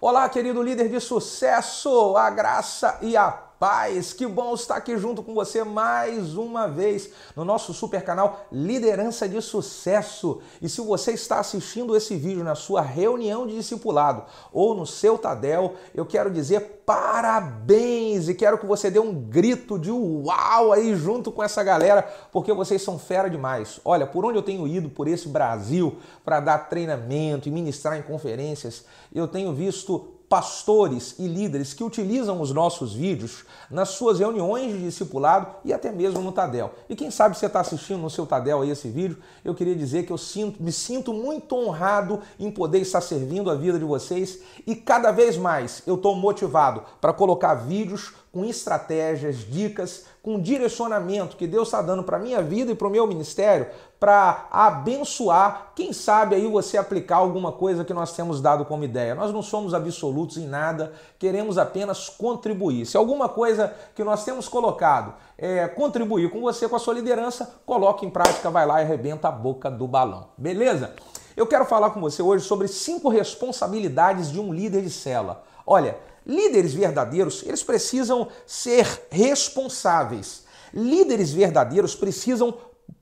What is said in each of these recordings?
Olá, querido líder de sucesso, a graça e a paz. Que bom estar aqui junto com você mais uma vez no nosso super canal Liderança de Sucesso. E se você está assistindo esse vídeo na sua reunião de discipulado ou no seu Tadel, eu quero dizer parabéns e quero que você dê um grito de uau aí junto com essa galera, porque vocês são fera demais. Olha, por onde eu tenho ido por esse Brasil para dar treinamento e ministrar em conferências, eu tenho visto pastores e líderes que utilizam os nossos vídeos nas suas reuniões de discipulado e até mesmo no Tadel. E quem sabe você está assistindo no seu Tadel aí esse vídeo, eu queria dizer que eu sinto, me sinto muito honrado em poder estar servindo a vida de vocês e cada vez mais eu estou motivado para colocar vídeos com estratégias, dicas, com direcionamento que Deus está dando para a minha vida e para o meu ministério, para abençoar, quem sabe aí você aplicar alguma coisa que nós temos dado como ideia. Nós não somos absolutos em nada, queremos apenas contribuir. Se alguma coisa que nós temos colocado é contribuir com você, com a sua liderança, coloque em prática, vai lá e arrebenta a boca do balão. Beleza? Eu quero falar com você hoje sobre cinco responsabilidades de um líder de cela. Olha, líderes verdadeiros, eles precisam ser responsáveis. Líderes verdadeiros precisam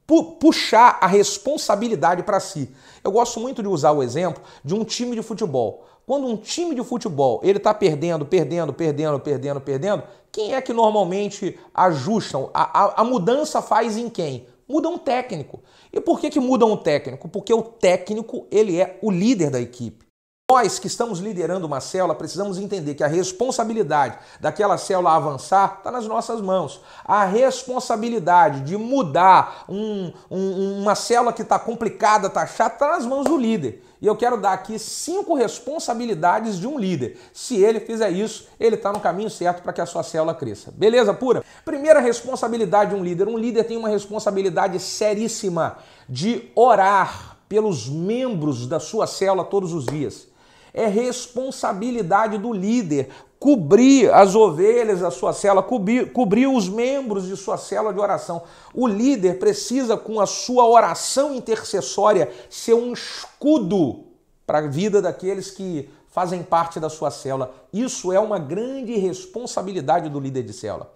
pu puxar a responsabilidade para si. Eu gosto muito de usar o exemplo de um time de futebol. Quando um time de futebol ele está perdendo, perdendo, perdendo, perdendo, perdendo, quem é que normalmente ajustam? A, a, a mudança faz em quem? Muda um técnico. E por que, que muda um técnico? Porque o técnico ele é o líder da equipe. Nós que estamos liderando uma célula precisamos entender que a responsabilidade daquela célula avançar está nas nossas mãos. A responsabilidade de mudar um, um, uma célula que está complicada, está chata, está nas mãos do líder. E eu quero dar aqui cinco responsabilidades de um líder. Se ele fizer isso, ele está no caminho certo para que a sua célula cresça. Beleza pura? Primeira responsabilidade de um líder: um líder tem uma responsabilidade seríssima de orar pelos membros da sua célula todos os dias é responsabilidade do líder cobrir as ovelhas da sua cela, cobrir, cobrir os membros de sua cela de oração. O líder precisa, com a sua oração intercessória, ser um escudo para a vida daqueles que fazem parte da sua cela. Isso é uma grande responsabilidade do líder de cela.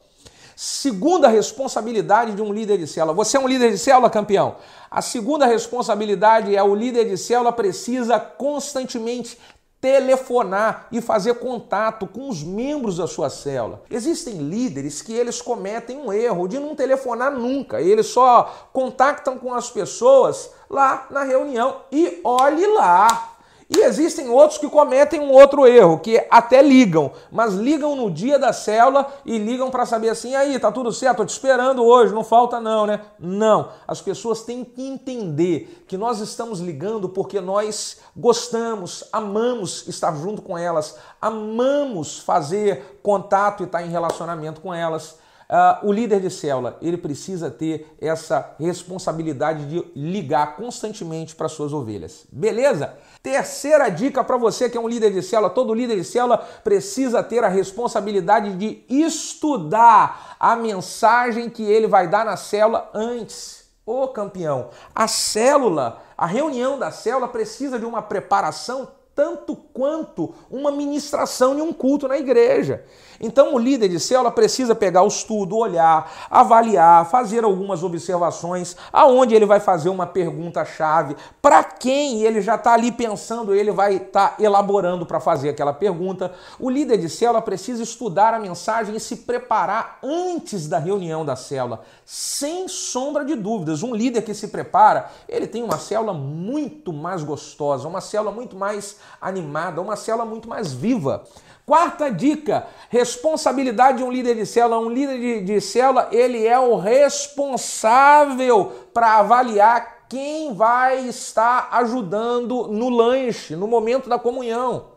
Segunda responsabilidade de um líder de célula. Você é um líder de célula, campeão? A segunda responsabilidade é o líder de célula precisa constantemente telefonar e fazer contato com os membros da sua célula. Existem líderes que eles cometem um erro de não telefonar nunca, eles só contactam com as pessoas lá na reunião e olhe lá. E existem outros que cometem um outro erro, que até ligam, mas ligam no dia da célula e ligam para saber assim: aí, tá tudo certo, tô te esperando hoje, não falta não, né? Não. As pessoas têm que entender que nós estamos ligando porque nós gostamos, amamos estar junto com elas, amamos fazer contato e estar tá em relacionamento com elas. Uh, o líder de célula, ele precisa ter essa responsabilidade de ligar constantemente para suas ovelhas. Beleza? Terceira dica para você que é um líder de célula, todo líder de célula precisa ter a responsabilidade de estudar a mensagem que ele vai dar na célula antes. Ô campeão, a célula, a reunião da célula precisa de uma preparação tanto quanto uma ministração e um culto na igreja. Então o líder de célula precisa pegar o estudo, olhar, avaliar, fazer algumas observações, aonde ele vai fazer uma pergunta chave, para quem ele já está ali pensando, ele vai estar tá elaborando para fazer aquela pergunta. O líder de célula precisa estudar a mensagem e se preparar antes da reunião da célula, sem sombra de dúvidas. Um líder que se prepara, ele tem uma célula muito mais gostosa, uma célula muito mais animada, uma célula muito mais viva. Quarta dica: responsabilidade de um líder de célula. Um líder de, de célula ele é o responsável para avaliar quem vai estar ajudando no lanche, no momento da comunhão.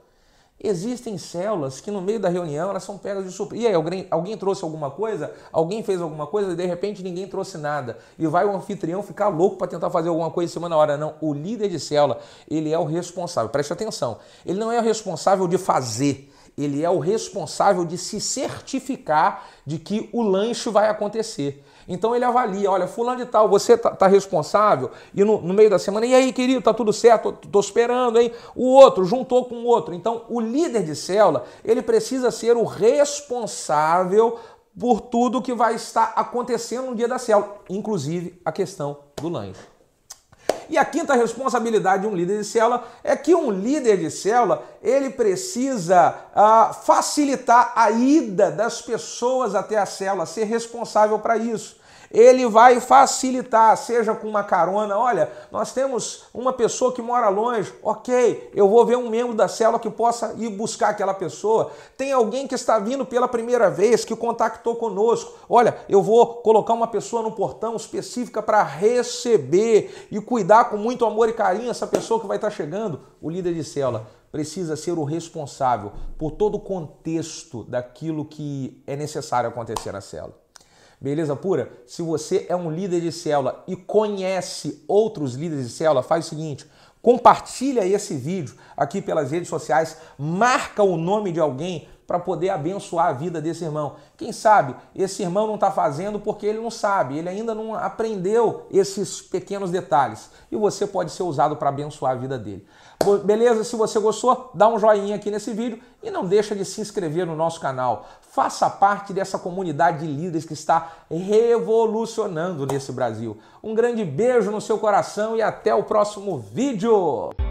Existem células que no meio da reunião elas são pegas de surpresa. E aí, alguém, alguém trouxe alguma coisa? Alguém fez alguma coisa e de repente ninguém trouxe nada. E vai o anfitrião ficar louco para tentar fazer alguma coisa em cima na hora. Não, o líder de célula, ele é o responsável. Preste atenção. Ele não é o responsável de fazer ele é o responsável de se certificar de que o lanche vai acontecer. Então ele avalia, olha, fulano de tal, você tá, tá responsável, e no, no, meio da semana, e aí, querido, tá tudo certo, tô, tô esperando, hein? O outro juntou com o outro. Então, o líder de célula, ele precisa ser o responsável por tudo que vai estar acontecendo no dia da célula, inclusive a questão do lanche. E a quinta responsabilidade de um líder de célula é que um líder de célula, ele precisa ah, facilitar a ida das pessoas até a célula, ser responsável para isso ele vai facilitar, seja com uma carona. Olha, nós temos uma pessoa que mora longe, ok, eu vou ver um membro da célula que possa ir buscar aquela pessoa. Tem alguém que está vindo pela primeira vez, que contactou conosco. Olha, eu vou colocar uma pessoa no portão específica para receber e cuidar tratar com muito amor e carinho essa pessoa que vai estar chegando. O líder de célula precisa ser o responsável por todo o contexto daquilo que é necessário acontecer na célula. Beleza pura? Se você é um líder de célula e conhece outros líderes de célula, faz o seguinte: compartilha esse vídeo aqui pelas redes sociais, marca o nome de alguém para poder abençoar a vida desse irmão. Quem sabe esse irmão não está fazendo porque ele não sabe, ele ainda não aprendeu esses pequenos detalhes. E você pode ser usado para abençoar a vida dele. Beleza? Se você gostou, dá um joinha aqui nesse vídeo e não deixa de se inscrever no nosso canal. Faça parte dessa comunidade de líderes que está revolucionando nesse Brasil. Um grande beijo no seu coração e até o próximo vídeo!